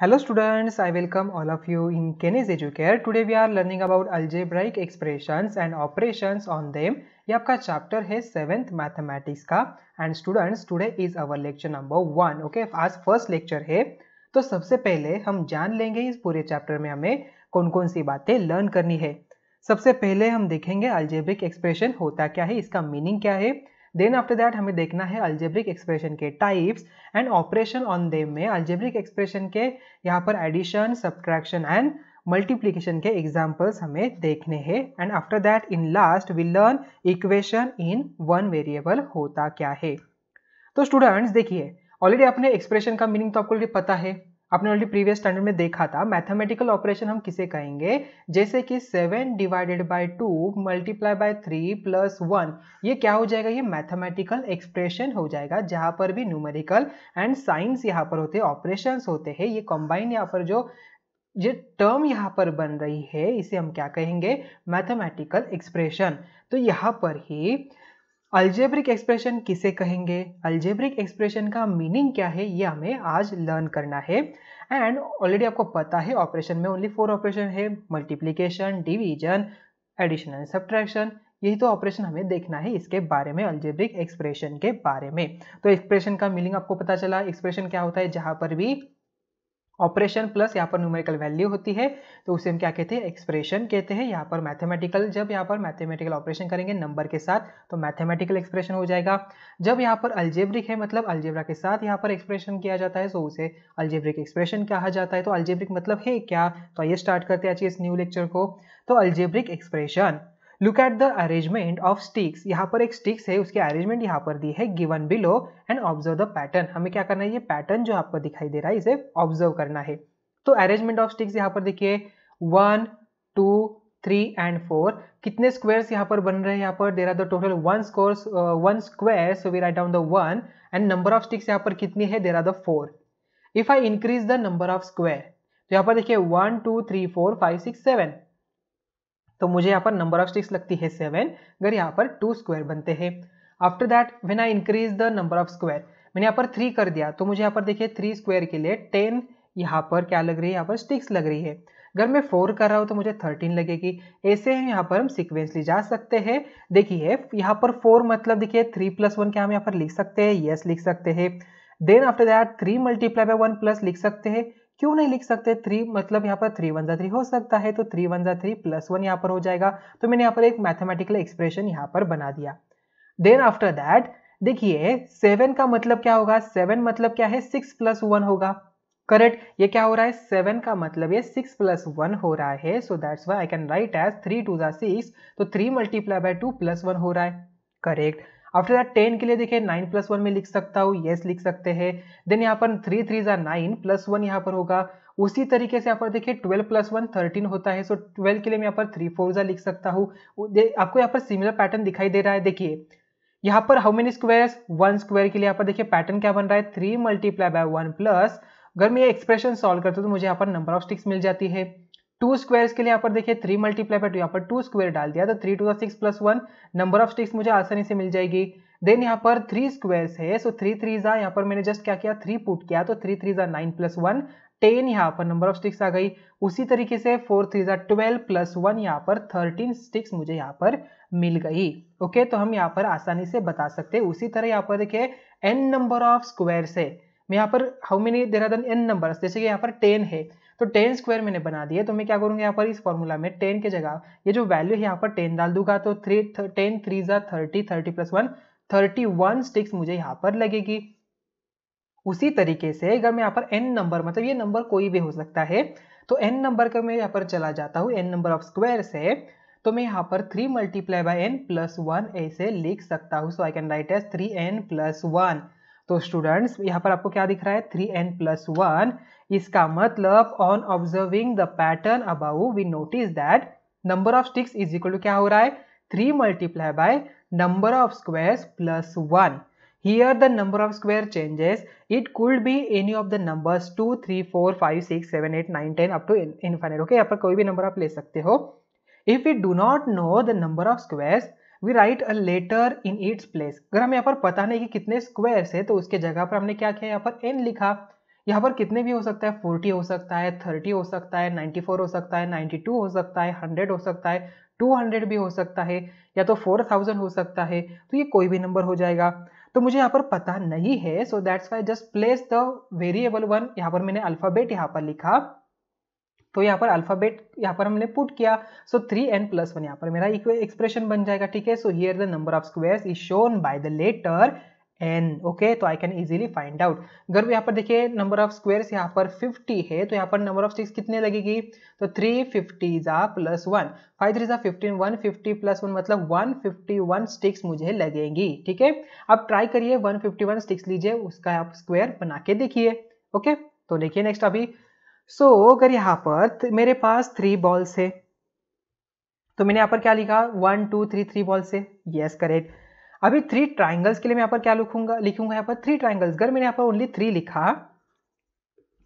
Hello students, I welcome all of you in Kenes Educare. Today we are learning about algebraic expressions and operations on them. ये आपका chapter है seventh mathematics का and students today is our lecture number one okay आज first lecture है तो सबसे पहले हम जान लेंगे इस पूरे चैप्टर में हमें कौन कौन सी बातें लर्न करनी है सबसे पहले हम देखेंगे अल्जेब्रिक एक्सप्रेशन होता क्या है इसका मीनिंग क्या है देन आफ्टर दैट हमें देखना है अल्जेब्रिक एक्सप्रेशन के types and operation on them में अल्जेब्रिक एक्सप्रेशन के यहाँ पर एडिशन सब्ट्रैक्शन एंड मल्टीप्लीकेशन के एग्जाम्पल्स हमें देखने हैं and after that in last we learn equation in one variable होता क्या है तो स्टूडेंट्स देखिए ऑलरेडी अपने एक्सप्रेशन का मीनिंग तो आपको पता है आपने ऑलरेडी प्रीवियस स्टैंडर्ड में देखा था मैथमेटिकल ऑपरेशन हम किसे कहेंगे जैसे कि seven divided by two multiply by three plus one ये क्या हो जाएगा ये मैथमेटिकल एक्सप्रेशन हो जाएगा जहाँ पर भी न्यूमेरिकल एंड साइंस यहाँ पर होते ऑपरेशन होते हैं ये कंबाइन यहाँ पर जो ये टर्म यहाँ पर बन रही है इसे हम क्या कहेंगे मैथमेटिकल एक्सप्रेशन तो यहाँ पर ही अल्जेब्रिक एक्सप्रेशन किसे कहेंगे अल्जेब्रिक एक्सप्रेशन का मीनिंग क्या है ये हमें आज लर्न करना है एंड ऑलरेडी आपको पता है ऑपरेशन में ओनली फोर ऑपरेशन है multiplication division addition and subtraction यही तो ऑपरेशन हमें देखना है इसके बारे में अल्जेब्रिक एक्सप्रेशन के बारे में तो एक्सप्रेशन का मीनिंग आपको पता चला एक्सप्रेशन क्या होता है जहाँ पर भी ऑपरेशन प्लस यहाँ पर न्यूमेरिकल वैल्यू होती है तो उसे हम क्या कहते हैं एक्सप्रेशन कहते हैं यहाँ पर मैथमेटिकल जब यहाँ पर मैथमेटिकल ऑपरेशन करेंगे नंबर के साथ तो मैथमेटिकल एक्सप्रेशन हो जाएगा जब यहाँ पर अल्जेब्रिक है मतलब अल्जेब्रा के साथ यहाँ पर एक्सप्रेशन किया जाता है सो तो उसे अल्जेब्रिक एक्सप्रेशन कहा जाता है तो अल्जेब्रिक मतलब है क्या तो आइए स्टार्ट करते हैं आज इस न्यू लेक्चर को तो algebraic expression look at the arrangement of sticks यहाँ पर एक स्टिक्स है उसके अरेंजमेंट यहाँ पर दी है given below and observe the pattern हमें क्या करना है ये पैटर्न जो आपको दिखाई दे रहा है इसे ऑब्जर्व करना है तो अरेंजमेंट ऑफ स्टिक्स यहाँ पर देखिए one two three and four कितने स्क्वेयर्स यहाँ पर बन रहे हैं यहाँ पर there are the total one squares one square so we write down the one and number of sticks यहाँ पर कितनी है there are the four if I increase the number of square तो यहाँ पर देखिए one two three four five six seven तो मुझे यहाँ पर नंबर ऑफ स्टिक्स लगती है सेवन अगर यहाँ पर टू स्क्वायर बनते हैं after that when I increase the number of square मैंने यहाँ पर थ्री कर दिया तो मुझे यहाँ पर देखिए थ्री स्क्वायर के लिए टेन यहाँ पर क्या लग रही है यहाँ पर स्टिक्स लग रही है अगर मैं फोर कर रहा हूँ तो मुझे थर्टीन लगेगी ऐसे हम यहाँ पर हम सिक्वेंसली जा सकते हैं देखिए यहाँ पर फोर मतलब देखिए थ्री प्लस वन क्या हम यहाँ पर लिख सकते हैं यस लिख सकते हैं then after that three multiply by one plus लिख सकते हैं क्यों नहीं लिख सकते थ्री मतलब यहाँ पर थ्री वन जा थ्री हो सकता है तो थ्री वन जा थ्री प्लस वन यहाँ पर हो जाएगा तो मैंने यहाँ पर एक मैथमेटिकल एक्सप्रेशन यहाँ पर बना दिया देन आफ्टर दैट देखिए सेवन का मतलब क्या होगा सेवन मतलब क्या है सिक्स प्लस वन होगा करेक्ट ये क्या हो रहा है सेवन का मतलब ये सिक्स प्लस वन हो रहा है so that's why I can write as three two जा सिक्स तो three multiply by two plus one हो रहा है करेक्ट आफ्टर दैट टेन के लिए देखिए नाइन प्लस वन में लिख सकता हूँ येस लिख सकते हैं देन यहाँ पर थ्री थ्री ज़ा नाइन प्लस वन यहाँ पर होगा उसी तरीके से यहाँ पर देखिए ट्वेल्व प्लस वन थर्टीन होता है सो so 12 के लिए मैं यहाँ पर थ्री फोर ज़ा लिख सकता हूँ आपको यहाँ पर सिमिलर पैटर्न दिखाई दे रहा है देखिए यहाँ पर how many square one square के लिए यहाँ पर देखिए पैटर्न क्या बन रहा है three multiply by one plus अगर मैं ये एक्सप्रेशन सॉल्व करता हूँ तो मुझे यहाँ पर नंबर ऑफ स्टिक्स मिल जाती है टू स्क्वायर्स के लिए यहाँ पर देखिए थ्री मल्टीप्लाई बाई टू यहाँ पर टू स्क्वायर डाल दिया तो three two six plus one number of sticks मुझे आसानी से मिल जाएगी देन यहाँ पर थ्री स्क्वायर्स है सो थ्री थ्री जा यहाँ पर मैंने जस्ट क्या किया थ्री पुट किया तो थ्री थ्री जा नाइन प्लस वन टेन यहाँ पर नंबर ऑफ स्टिक्स आ गई उसी तरीके से फोर थ्री जा ट्वेल्व प्लस वन यहाँ पर थर्टीन स्टिक्स मुझे यहाँ पर मिल गई ओके तो हम यहाँ पर आसानी से बता सकते हैं उसी तरह यहाँ पर देखिए एन नंबर ऑफ स्क्वायर्स है मैं यहाँ पर how many there are N number जैसे कि यहाँ पर टेन है तो टेन स्क्वायर मैंने बना दिया तो मैं क्या करूँगा यहाँ पर इस फॉर्मूला में टेन के जगह ये जो वैल्यू है यहाँ पर टेन डाल दूंगा तो थ्री टेन थ्री ज़ा thirty thirty plus one thirty one sticks मुझे यहाँ पर लगेगी उसी तरीके से अगर मैं यहाँ पर एन नंबर मतलब ये नंबर कोई भी हो सकता है तो एन नंबर का मैं यहाँ पर चला जाता हूँ एन नंबर ऑफ स्क्वायर से तो मैं यहाँ पर three multiply by N plus one ऐसे लिख सकता हूँ so I can write as three N plus one तो स्टूडेंट्स यहाँ पर आपको क्या दिख रहा है थ्री एन प्लस वन इसका मतलब on observing the pattern above we notice that number of sticks is equal to क्या हो रहा है three multiply by number of squares plus one Here the number of square changes. It could be any of the numbers 2, 3, 4, 5, 6, 7, 8, 9, 10 up to infinite. Okay यहाँ पर कोई भी number आप ले सकते हो if you do not know the number of squares, we write a letter in its place अगर हमें यहाँ पर पता नहीं कि कितने स्क्वायर्स है तो उसके जगह पर हमने क्या किया यहाँ पर एन लिखा यहाँ पर कितने भी हो सकता है फोर्टी हो सकता है थर्टी हो सकता है नाइन्टी फोर हो सकता है नाइन्टी टू हो सकता है हंड्रेड हो सकता है टू हंड्रेड भी हो सकता है या तो फोर थाउजेंड हो सकता है तो ये कोई भी नंबर हो जाएगा तो मुझे यहाँ पर पता नहीं है so that's why just place the variable one यहाँ पर मैंने अल्फ़ाबेट यहाँ पर लिखा तो यहाँ पर अल्फ़ाबेट यहाँ पर हमने पुट किया so three N plus one यहाँ पर मेरा एक्सप्रेशन बन जाएगा ठीक है so here the number of squares is shown by the letter N okay तो I can easily find out अगर यहाँ पर देखिए नंबर ऑफ स्क्वेयर्स यहाँ पर 50 है तो यहाँ पर नंबर ऑफ स्टिक्स कितने लगेगी तो थ्री फिफ्टी जा प्लस वन फाइव थ्री जा fifteen one fifty plus one मतलब वन फिफ्टी वन स्टिक्स मुझे लगेंगी ठीक है आप ट्राई करिए वन फिफ्टी वन स्टिक्स लीजिए उसका आप स्क्वेयर बना के देखिए ओके तो देखिए नेक्स्ट अभी सो so, अगर यहाँ पर मेरे पास थ्री बॉल्स है तो मैंने यहाँ पर क्या लिखा one two three three balls है यस करेक्ट अभी थ्री ट्राइंगल्स के लिए मैं यहाँ पर क्या लिखूंगा लिखूंगा यहाँ पर थ्री ट्राइंगल्स अगर मैंने यहाँ पर ओनली थ्री लिखा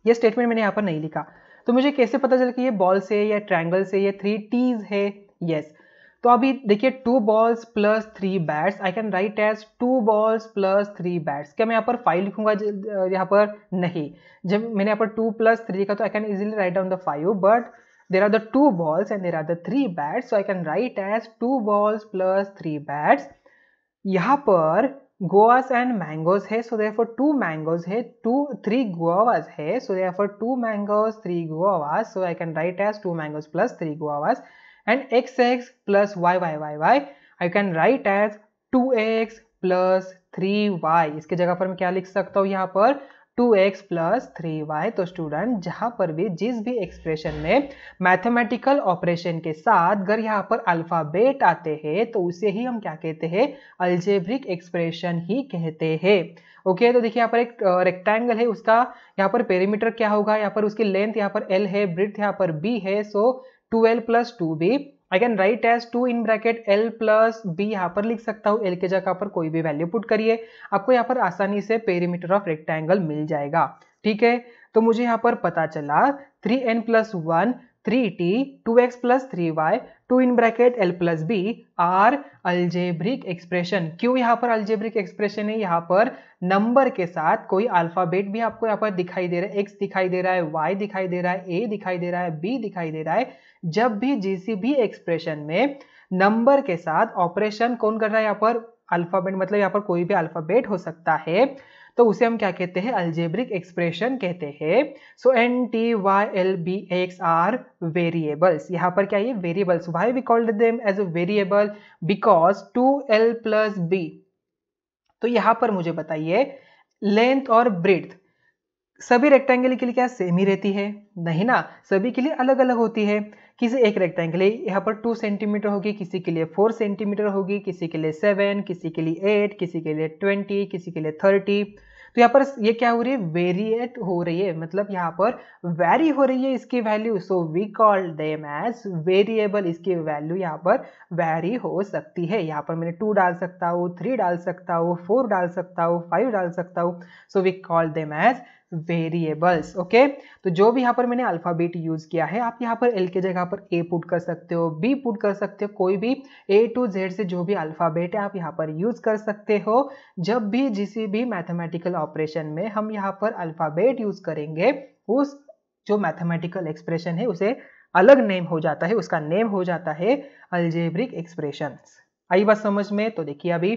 ये स्टेटमेंट मैंने यहाँ पर नहीं लिखा तो मुझे कैसे पता चल कि ये बॉल से या ट्राइंगल से ये थ्री टीज है यस yes. तो अभी देखिए two balls plus three bats I can write as two balls plus three bats क्या मैं यहाँ पर फाइव लिखूंगा यहाँ पर नहीं जब मैंने यहाँ पर टू प्लस थ्री लिखा तो I can easily write down the five but there are the two balls and there are the three bats so I can write as two balls plus three bats यहाँ पर guavas and mangoes है so therefore two mangoes है two three guavas है so therefore two mangoes three guavas so I can write as two mangoes plus three guavas and x x plus Y y y y I can write as two x plus three y इसके जगह पर मैं क्या लिख सकता हूँ यहाँ पर two x plus three y तो स्टूडेंट जहां पर भी जिस भी एक्सप्रेशन में मैथमेटिकल ऑपरेशन के साथ अगर यहाँ पर अल्फ़ाबेट आते हैं तो उसे ही हम क्या कहते हैं अल्जेब्रिक एक्सप्रेशन ही कहते हैं ओके okay, तो देखिए यहाँ पर एक रेक्टेंगल है उसका यहाँ पर पेरीमीटर क्या होगा यहाँ पर उसकी लेंथ यहाँ पर एल है ब्रिथ यहाँ पर बी है so two l plus two b I can write as two in bracket l plus b यहाँ पर लिख सकता हूँ एल के जगह पर कोई भी वैल्यू पुट करिए आपको यहाँ पर आसानी से पेरीमीटर ऑफ रेक्टेंगल मिल जाएगा ठीक है तो मुझे यहाँ पर पता चला three N plus one three t two x plus three y two in bracket l plus b are algebraic expression क्यों यहाँ पर अल्जेब्रिक एक्सप्रेशन है यहाँ पर नंबर के साथ कोई अल्फाबेट भी आपको यहाँ पर दिखाई दे रहा है एक्स दिखाई दे रहा है वाई दिखाई दे रहा है ए दिखाई दे रहा है बी दिखाई दे रहा है जब भी जी भी एक्सप्रेशन में नंबर के साथ ऑपरेशन कौन कर रहा है यहाँ पर अल्फाबेट मतलब यहाँ पर कोई भी अल्फाबेट हो सकता है तो उसे हम क्या कहते हैं अल्जेब्रिक एक्सप्रेशन कहते हैं so n t y l b x are variables यहाँ पर क्या ये variables why we called them as a variable because two l plus b तो यहाँ पर मुझे बताइए लेंथ और ब्रिथ सभी रेक्टेंगल के लिए क्या सेम ही रहती है नहीं ना सभी के लिए अलग अलग होती है किसी एक रेक्टेंगल यहाँ पर टू सेंटीमीटर होगी किसी के लिए फोर सेंटीमीटर होगी किसी के लिए सेवन किसी के लिए एट किसी के लिए ट्वेंटी किसी के लिए थर्टी तो यहाँ पर ये क्या हो रही है वेरिएट हो रही है मतलब यहाँ पर वेरी हो रही है इसकी value so we call them as variable इसकी वैल्यू यहाँ पर वेरी हो सकती है यहाँ पर मैंने टू डाल सकता हूँ थ्री डाल सकता हूँ फोर डाल सकता हूँ फाइव डाल सकता हूँ so we call them as variables okay तो जो भी यहाँ पर मैंने अल्फ़ाबेट यूज़ किया है आप यहाँ पर एल के जगह पर ए पुट कर सकते हो बी पुट कर सकते हो कोई भी ए टू जेड से जो भी अल्फ़ाबेट है आप यहाँ पर यूज़ कर सकते हो जब भी किसी भी मैथमेटिकल ऑपरेशन में हम यहाँ पर अल्फ़ाबेट यूज़ करेंगे उस जो मैथमेटिकल एक्सप्रेशन है उसे अलग नेम हो जाता है उसका नेम हो जाता है अल्जेब्रिक एक्सप्रेशन आई बात समझ में तो देखिए अभी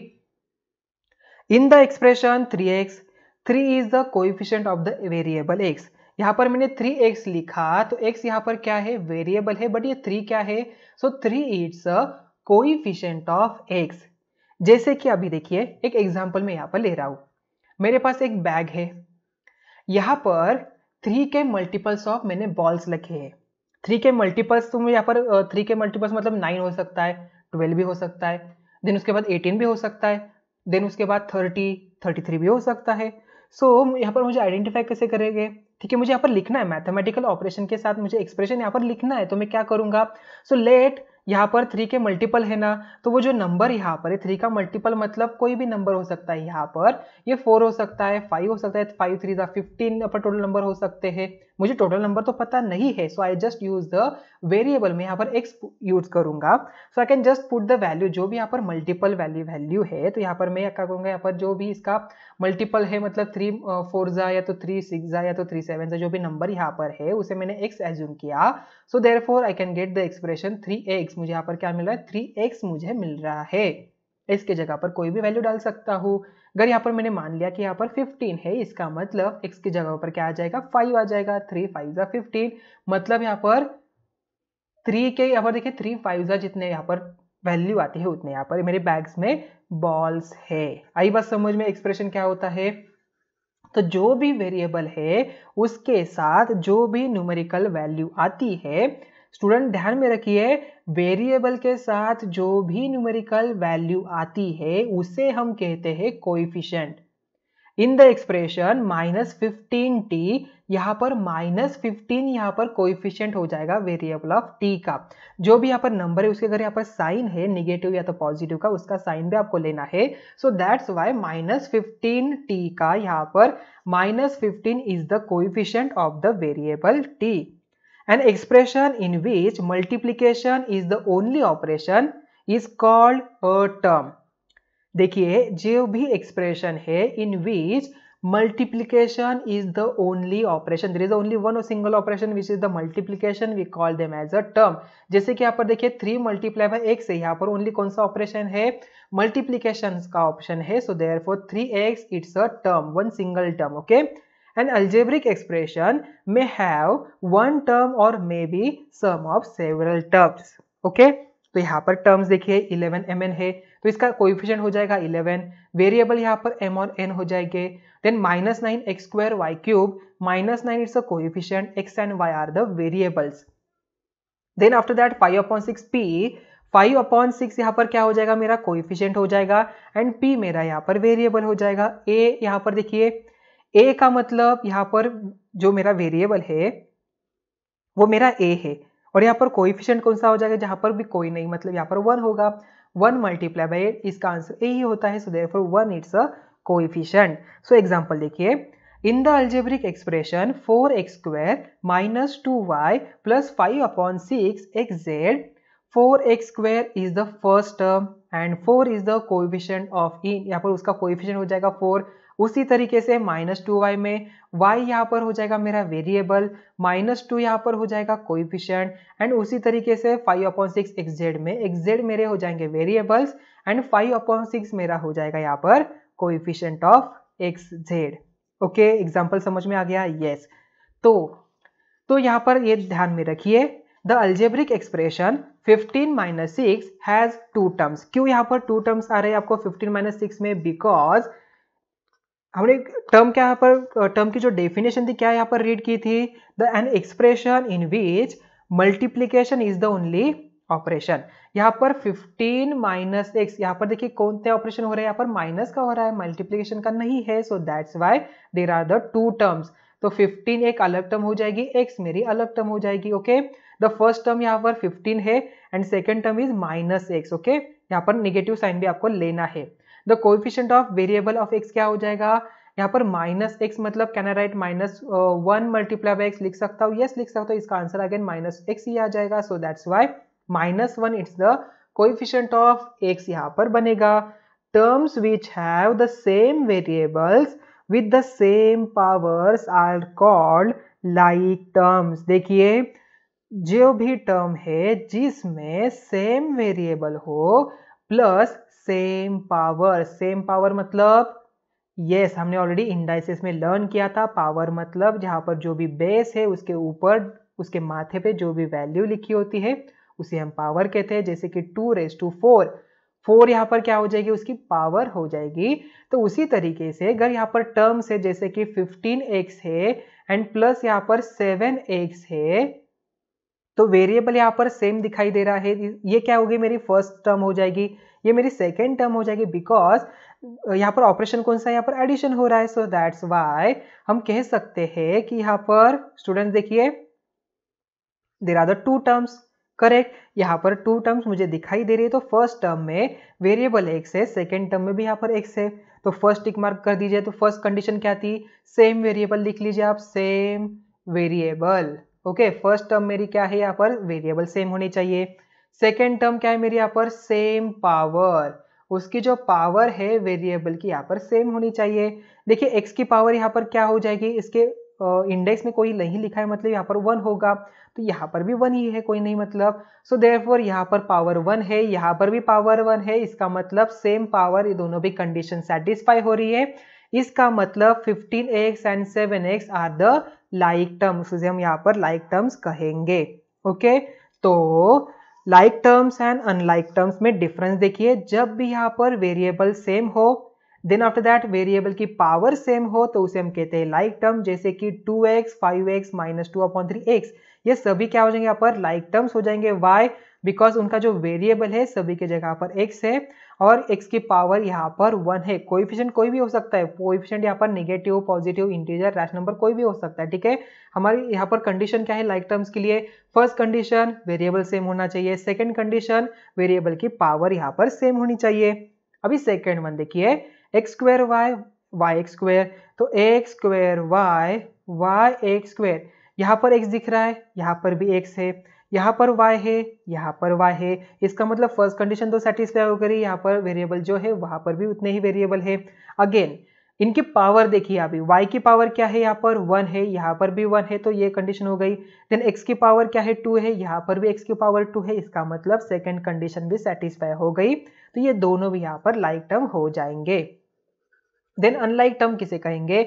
in the expression three x three is the coefficient of the variable x यहाँ पर मैंने थ्री एक्स लिखा तो एक्स यहाँ पर क्या है वेरिएबल है बट ये थ्री क्या है so three is a coefficient of x जैसे कि अभी देखिए एक एग्जाम्पल मैं यहाँ पर ले रहा हूँ मेरे पास एक बैग है यहाँ पर थ्री के मल्टीपल्स ऑफ मैंने बॉल्स रखे है थ्री के मल्टीपल्स तो यहाँ पर थ्री के मल्टीपल्स मतलब नाइन हो सकता है ट्वेल्व भी हो सकता है देन उसके बाद एटीन भी हो सकता है देन उसके बाद थर्टी थर्टी थ्री भी हो सकता है सो so, यहाँ पर मुझे आइडेंटिफाई कैसे करेंगे ठीक है मुझे यहाँ पर लिखना है मैथमेटिकल ऑपरेशन के साथ मुझे एक्सप्रेशन यहाँ पर लिखना है तो मैं क्या करूँगा सो लेट यहाँ पर थ्री के मल्टीपल है ना तो वो जो नंबर यहाँ पर है थ्री का मल्टीपल मतलब कोई भी नंबर हो सकता है यहाँ पर ये यह फोर हो सकता है फाइव हो सकता है फाइव थ्री फिफ्टीन यहाँ पर टोटल नंबर हो सकते हैं मुझे टोटल नंबर तो पता नहीं है so I just use the variable में यहाँ पर एक्स यूज करूंगा so I can just put the value जो भी यहाँ पर मल्टीपल वैल्यू वैल्यू है तो यहाँ पर मैं क्या करूंगा यहाँ पर जो भी इसका मल्टीपल है मतलब थ्री फोर uh, जा या तो थ्री सिक्स जा या तो थ्री सेवन जा जो भी नंबर यहाँ पर है उसे मैंने एक्स एज्यूम किया so therefore I can get the expression three x मुझे यहाँ पर क्या मिल रहा है थ्री एक्स मुझे मिल रहा है इसके जगह पर कोई भी वैल्यू डाल सकता हूँ अगर यहाँ पर मैंने मान लिया कि यहाँ पर 15 है इसका मतलब x की जगह पर क्या आ जाएगा 5 आ जाएगा 3 फाइव ज़ा फिफ्टीन मतलब यहाँ पर 3 के यहाँ पर देखिए 3 फाइव ज़ा जितने यहाँ पर वैल्यू आती है उतने यहाँ पर मेरे बैग्स में बॉल्स है आई बात समझ में एक्सप्रेशन क्या होता है तो जो भी वेरिएबल है उसके साथ जो भी न्यूमेरिकल वैल्यू आती है स्टूडेंट ध्यान में रखिए वेरिएबल के साथ जो भी न्यूमेरिकल वैल्यू आती है उसे हम कहते हैं coefficient in the expression minus fifteen t यहाँ पर माइनस फिफ्टीन यहाँ पर कोइफिशियंट हो जाएगा वेरिएबल ऑफ टी का जो भी यहाँ पर नंबर है उसके अगर यहाँ पर साइन है निगेटिव या तो पॉजिटिव का उसका साइन भी आपको लेना है so that's why minus fifteen t का यहाँ पर minus fifteen is the coefficient of the variable t An expression in which multiplication is the only operation is called a term. देखिए जो भी एक्सप्रेशन है इन विच multiplication is the only operation there is only one single operation which is the multiplication we call them as a term जैसे कि यहाँ पर देखिए three multiply by x है यहाँ पर ओनली कौन सा ऑपरेशन है मल्टीप्लीकेशन का ऑप्शन है so therefore three x it's a term one single term okay An algebraic expression may have one term or maybe sum of several terms. Okay? तो यहाँ पर टर्म्स देखिए 11 M N है तो इसका coefficient हो जाएगा 11 वेरिएबल यहाँ पर m और n हो जाएंगे then minus nine x square y cube minus nine it's a coefficient x and y are the variables then after that five upon six p five upon six यहाँ पर क्या हो जाएगा मेरा कोइफिशियंट हो जाएगा एंड p मेरा यहाँ पर वेरिएबल हो जाएगा a यहाँ पर देखिए ए का मतलब यहाँ पर जो मेरा वेरिएबल है वो मेरा ए है और यहाँ पर कोइफिशियंट कौन सा हो जाएगा जहाँ पर भी कोई नहीं मतलब यहाँ पर वन होगा वन मल्टीप्लाई बाई एट इसका आंसर ए ही होता है so there one it's a coefficient so example देखिए x square minus two y plus five upon six x z four x square is the first term and four is the coefficient of इन यहाँ पर उसका coefficient हो जाएगा four उसी तरीके से माइनस टू वाई में y यहाँ पर हो जाएगा मेरा वेरिएबल माइनस टू यहाँ पर हो जाएगा कोइफिशियंट एंड उसी तरीके से five upon six x z में एक्स जेड मेरे हो जाएंगे variables and five upon six मेरा हो जाएगा यहाँ पर coefficient of x z okay example समझ में आ गया येस yes. तो तो यहाँ पर ये ध्यान में रखिए the algebraic expression 15 minus six has two terms क्यों यहाँ पर टू टर्म्स आ रहे हैं आपको 15 माइनस सिक्स में बिकॉज हमने टर्म क्या यहाँ पर टर्म की जो डेफिनेशन थी क्या यहाँ पर रीड की थी the an expression in which multiplication is the only operation यहाँ पर 15 माइनस एक्स यहाँ पर देखिए कौन से ऑपरेशन हो रहे हैं यहाँ पर माइनस का हो रहा है मल्टीप्लीकेशन का नहीं है so that's why there are the two terms तो 15 एक अलग टर्म हो जाएगी x मेरी अलग टर्म हो जाएगी ओके द फर्स्ट टर्म यहाँ पर 15 है and second term is minus x okay यहाँ पर निगेटिव साइन भी आपको लेना है the coefficient of variable of x क्या हो जाएगा यहाँ पर माइनस एक्स मतलब can I write minus one multiply by x लिख सकता हूँ येस लिख सकता हूँ तो इसका आंसर अगेन माइनस एक्स ही आ जाएगा so that's why minus one it's the coefficient of x यहाँ पर बनेगा terms which have the same variables with the same powers are called like terms देखिए जो भी टर्म है जिसमें सेम वेरिएबल हो plus same power same power मतलब ये yes, हमने ऑलरेडी इंडाइसिस में लर्न किया था पावर मतलब जहाँ पर जो भी बेस है उसके ऊपर उसके माथे पे जो भी वैल्यू लिखी होती है उसे हम पावर कहते हैं जैसे कि two raise to four four यहाँ पर क्या हो जाएगी उसकी पावर हो जाएगी तो उसी तरीके से अगर यहाँ पर टर्म्स है जैसे कि फिफ्टीन एक्स है एंड प्लस यहाँ पर सेवन एक्स है तो वेरिएबल यहाँ पर सेम दिखाई दे रहा है ये क्या होगी मेरी फर्स्ट टर्म हो जाएगी ये मेरी सेकेंड टर्म हो जाएगी बिकॉज यहाँ पर ऑपरेशन कौन सा यहाँ पर एडिशन हो रहा है सो दैट्स वाई हम कह सकते हैं कि यहाँ पर स्टूडेंट देखिए there are the two terms correct यहाँ पर टू टर्म्स मुझे दिखाई दे रही है तो फर्स्ट टर्म में वेरिएबल एक्स है सेकेंड टर्म में भी यहाँ पर एक्स है तो फर्स्ट टिक मार्क कर दीजिए तो फर्स्ट कंडीशन क्या थी सेम वेरिएबल लिख लीजिए आप same variable okay first term मेरी क्या है यहाँ पर वेरिएबल सेम होनी चाहिए सेकेंड टर्म क्या है मेरी यहाँ पर सेम पावर उसकी जो पावर है वेरिएबल की यहाँ पर सेम होनी चाहिए देखिए एक्स की पावर यहाँ पर क्या हो जाएगी इसके इंडेक्स में कोई नहीं लिखा है मतलब यहाँ पर वन होगा तो यहाँ पर भी वन ही है कोई नहीं मतलब सो देर फोर यहाँ पर पावर वन है यहाँ पर भी पावर वन है इसका मतलब सेम पावर ये दोनों भी कंडीशन सेटिस्फाई हो रही है इसका मतलब 15x and 7x are the like terms उसे हम यहाँ पर लाइक like टर्म्स कहेंगे ओके okay? तो like terms and unlike terms में डिफरेंस देखिए जब भी यहाँ पर वेरिएबल सेम हो देन आफ्टर दैट वेरिएबल की पावर सेम हो तो उसे हम कहते हैं लाइक टर्म जैसे कि 2x, 5x, minus two upon three x ये सभी क्या हो जाएंगे यहाँ पर लाइक टर्म्स हो जाएंगे वाई बिकॉज उनका जो वेरिएबल है सभी के जगह पर एक्स है और एक्स की पावर यहाँ पर वन है कोइफिशियंट कोई भी हो सकता है कोइफिशियंट यहाँ पर निगेटिव पॉजिटिव इंटीजर रैश नंबर कोई भी हो सकता है ठीक है हमारी यहाँ पर कंडीशन क्या है लाइक टर्म्स के लिए फर्स्ट कंडीशन वेरिएबल सेम होना चाहिए सेकेंड कंडीशन वेरिएबल की पावर यहाँ पर सेम होनी चाहिए अभी सेकेंड वन देखिए x square y y x square तो x square y y x square यहाँ पर एक्स दिख रहा है यहाँ पर भी एक्स है यहाँ पर y है यहाँ पर y है इसका मतलब फर्स्ट कंडीशन तो सेटिस्फाई हो गई यहाँ पर वेरिएबल जो है वहाँ पर भी उतने ही वेरिएबल है अगेन इनकी पावर देखिए अभी y की पावर क्या है यहाँ पर वन है यहाँ पर भी वन है तो ये कंडीशन हो गई देन x की पावर क्या है टू है यहाँ पर भी x की पावर टू है इसका मतलब सेकेंड कंडीशन भी सेटिस्फाई हो गई तो ये दोनों भी यहाँ पर लाइक टर्म हो जाएंगे देन अनलाइक टर्म किसे कहेंगे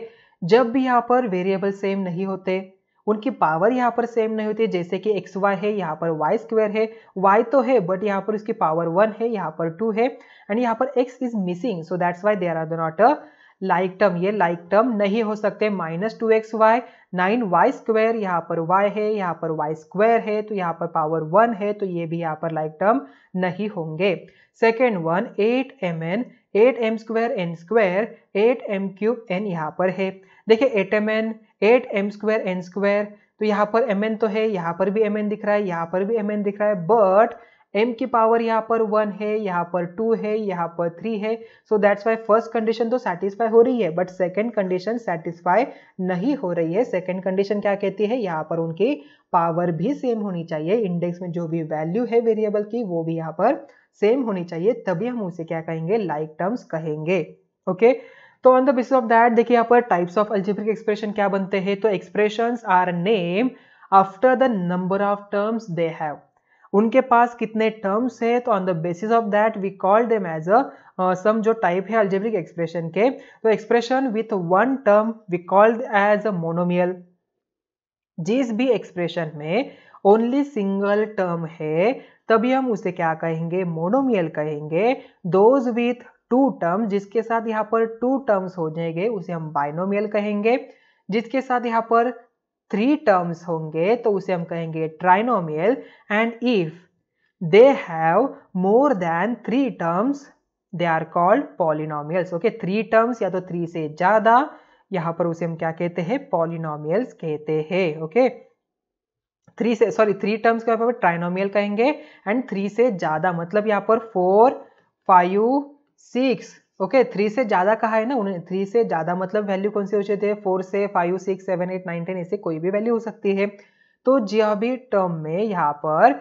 जब भी यहाँ पर वेरिएबल सेम नहीं होते उनकी पावर यहाँ पर सेम नहीं होती जैसे कि एक्स वाई है यहाँ पर वाई स्क्वेयर है वाई तो है बट यहाँ पर उसकी पावर वन है यहाँ पर टू है एंड यहाँ पर x is missing so that's why there are the not a like term ये लाइक टर्म नहीं हो सकते minus two x y nine y square यहाँ पर वाई है यहाँ पर वाई स्क्वायर है तो यहाँ पर पावर वन है तो ये भी यहाँ पर लाइक टर्म नहीं होंगे second one eight m n eight m square n square eight m cube n यहाँ पर है देखिए eight m n eight m square n square तो यहाँ पर एम एन तो है यहाँ पर भी एम एन दिख रहा है यहाँ पर भी एम एन दिख रहा है बट एम की पावर यहाँ पर वन है यहाँ पर टू है यहाँ पर थ्री है so that's why first condition तो सेटिस्फाई हो रही है बट सेकेंड कंडीशन सेटिस्फाई नहीं हो रही है सेकेंड कंडीशन क्या कहती है यहाँ पर उनकी पावर भी सेम होनी चाहिए इंडेक्स में जो भी वैल्यू है वेरिएबल की वो भी यहाँ पर सेम होनी चाहिए तभी हम उसे क्या कहेंगे लाइक like टर्म्स कहेंगे ओके तो on the basis of that देखिए यहाँ पर टाइप्स ऑफ अल्जेब्रिक एक्सप्रेशन क्या बनते हैं तो expression are name after the number of terms they have उनके पास कितने टर्म्स हैं तो on the basis of that we call them as a sum जो टाइप है अल्जेब्रिक एक्सप्रेशन के तो expression with one term we called as a monomial जिस भी एक्सप्रेशन में ओनली सिंगल टर्म है तभी हम उसे क्या कहेंगे मोनोमियल कहेंगे दोज विथ टू टर्म जिसके साथ यहाँ पर टू टर्म्स हो जाएंगे उसे हम बाइनोमियल कहेंगे जिसके साथ यहाँ पर थ्री टर्म्स होंगे तो उसे हम कहेंगे trinomial and if they have more than three terms they are called polynomials okay three terms या तो थ्री से ज्यादा यहां पर उसे हम क्या कहते हैं पॉलिनोमियल्स कहते हैं ओके थ्री से सॉरी थ्री टर्म्स को यहाँ पर ट्राइनोमियल कहेंगे एंड थ्री से ज्यादा मतलब यहाँ पर four five six okay okay, three से ज़्यादा कहा है ना उन्हें थ्री से ज़्यादा मतलब वैल्यू कौन सी हो चुके है फोर से five six seven eight nine ten ऐसे कोई भी वैल्यू हो सकती है तो जो भी टर्म में यहाँ पर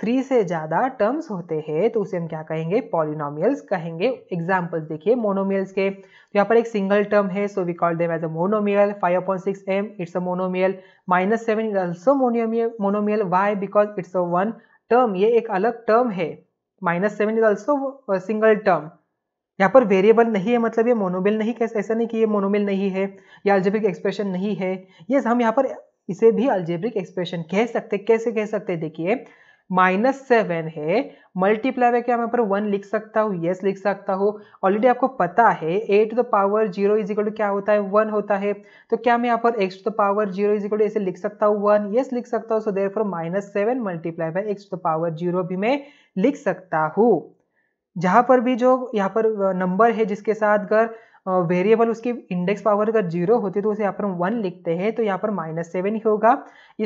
थ्री से ज़्यादा टर्म्स होते हैं तो उसे हम क्या कहेंगे पॉलिनोमियल्स कहेंगे एग्जाम्पल्स देखिए मोनोमियल्स के तो यहाँ पर एक सिंगल टर्म है so we call them as a monomial five upon six m it's a monomial minus seven is also monomial monomial why because it's a one term ये एक अलग टर्म है minus seven is also single term यहाँ पर variable नहीं है मतलब ये मोनोबेल नहीं कैसे ऐसा नहीं कि ये मोनोबेल नहीं है या अल्जेब्रिक एक्सप्रेशन नहीं है ये हम यहाँ पर इसे भी अल्जेब्रिक एक्सप्रेशन कह सकते कैसे कह सकते देखिए माइनस सेवन है मल्टीप्लाई में क्या मैं पर वन लिख सकता हूँ यस लिख सकता हूँ ऑलरेडी आपको पता है a to the power zero is equal to क्या होता है वन होता है तो क्या मैं यहाँ पर x to the power zero is equal to ऐसे लिख सकता हूँ वन यस लिख सकता हूँ so therefore minus seven multiply by x to the power zero भी मैं लिख सकता हूँ जहाँ पर भी जो यहाँ पर नंबर है जिसके साथ अगर वेरिएबल उसकी इंडेक्स पावर अगर जीरो होती है तो उसे यहाँ पर हम वन लिखते हैं तो यहाँ पर माइनस सेवन ही होगा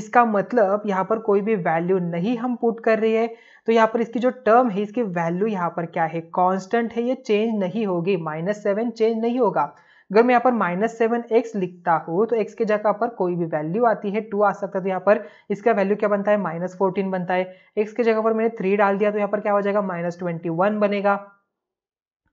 इसका मतलब यहाँ पर कोई भी वैल्यू नहीं हम पुट कर रहे हैं तो यहाँ पर इसकी जो टर्म है इसकी वैल्यू यहाँ पर क्या है कॉन्स्टेंट है ये चेंज नहीं होगी माइनस सेवन चेंज नहीं होगा अगर मैं यहाँ पर माइनस सेवन एक्स लिखता हूँ तो एक्स के जगह पर कोई भी वैल्यू आती है टू आ सकता है तो यहाँ पर इसका वैल्यू क्या बनता है माइनस फोर्टीन बनता है एक्स के जगह पर मैंने थ्री डाल दिया तो यहाँ पर क्या हो जाएगा माइनस ट्वेंटी वन बनेगा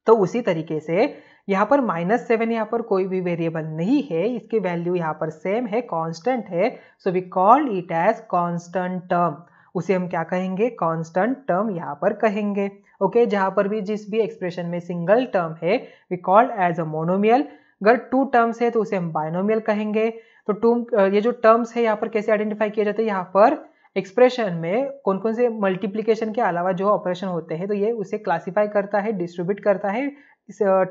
तो उसी तरीके से यहाँ पर माइनस सेवन यहाँ पर कोई भी वेरिएबल नहीं है इसकी वैल्यू यहाँ पर सेम है कॉन्स्टेंट है so we called it as constant term उसे हम क्या कहेंगे कॉन्स्टेंट टर्म यहाँ पर कहेंगे ओके okay, जहां पर भी जिस भी एक्सप्रेशन में सिंगल टर्म है we called as a monomial अगर टू टर्म्स है तो उसे हम बायनोमियल कहेंगे तो टू ये जो टर्म्स है यहाँ पर कैसे आइडेंटिफाई किया जाता है यहाँ पर एक्सप्रेशन में कौन कौन से मल्टीप्लीकेशन के अलावा जो ऑपरेशन होते हैं तो ये उसे क्लासीफाई करता है डिस्ट्रीब्यूट करता है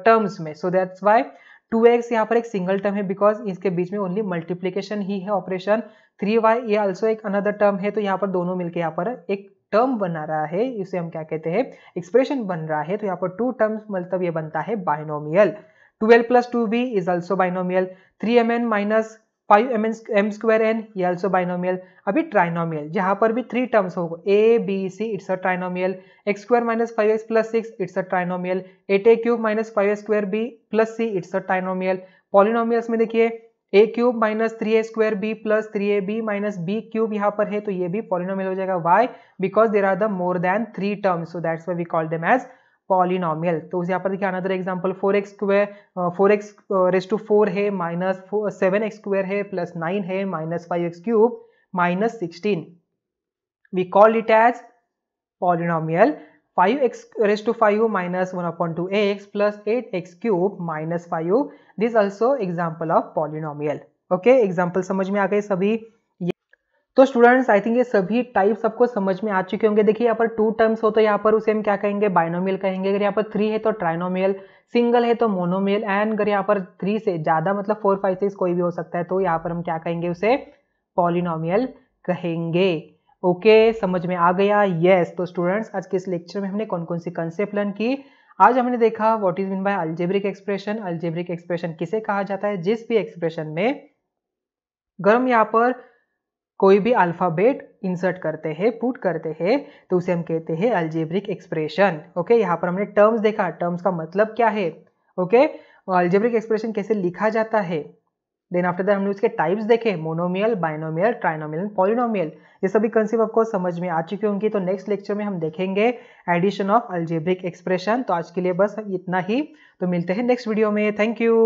टर्म्स में so that's why two x यहाँ पर एक सिंगल टर्म है बिकॉज इसके बीच में ओनली मल्टीप्लीकेशन ही है ऑपरेशन थ्री वाई ये ऑल्सो एक अनदर टर्म है तो यहाँ पर दोनों मिलकर यहाँ पर एक टर्म बना रहा है इसे हम क्या कहते हैं एक्सप्रेशन बन रहा है तो यहाँ पर टू टर्म्स मतलब ये बनता है binomial 12 plus 2b is also binomial 3mn minus 5 m n m square n ये ऑल्सो बाइनोमियल अभी ट्राइनोमियल जहाँ पर भी थ्री टर्म्स होगा a b c it's a trinomial x square minus five x plus six it's a trinomial eight a cube minus five square b plus c it's a trinomial polynomials में देखिए a cube minus three a square b plus three A b minus b cube यहाँ पर है तो ये भी polynomial हो जाएगा why because there are the more than three terms so that's we call them as polynomial तो उसे यहाँ पर देखिए another example four x square four x raise to four है माइनस सेवन एक्स स्क्वेयर है plus nine है minus five x cube minus sixteen we call it as polynomial five x raise to five minus one upon two x plus eight x cube minus five this also example of polynomial okay example समझ में आ गए सभी तो students I think ये सभी types आपको समझ में आ चुके होंगे देखिए यहाँ पर टू टर्म्स हो तो यहाँ पर उसे हम क्या कहेंगे बाइनोमियल कहेंगे अगर यहाँ पर थ्री है तो ट्राइनोमियल सिंगल है तो मोनोमियल एंड अगर यहाँ पर थ्री से ज़्यादा मतलब फोर फाइव सिक्स कोई भी हो सकता है तो यहाँ पर हम क्या कहेंगे उसे पॉलिनोमियल कहेंगे ओके समझ में आ गया येस तो स्टूडेंट्स आज के इस लेक्चर में हमने कौन कौन सी कंसेप्ट लर्न की आज हमने देखा what is mean by algebraic expression algebraic expression किसे कहा जाता है जिस भी एक्सप्रेशन में गर्म यहाँ पर कोई भी अल्फ़ाबेट इंसर्ट करते हैं पुट करते हैं तो उसे हम कहते हैं अल्जेब्रिक एक्सप्रेशन ओके यहाँ पर हमने टर्म्स देखा टर्म्स का मतलब क्या है ओके अल्जेब्रिक एक्सप्रेशन कैसे लिखा जाता है देन आफ्टर दैट हमने उसके टाइप्स देखे मोनोमियल बाइनोमियल ट्राइनोमियल पॉलिनोमियल ये सभी कंसेप्ट आपको समझ में आ चुके होंगे तो नेक्स्ट लेक्चर में हम देखेंगे एडिशन ऑफ अल्जेब्रिक एक्सप्रेशन तो आज के लिए बस इतना ही तो मिलते हैं नेक्स्ट वीडियो में थैंक यू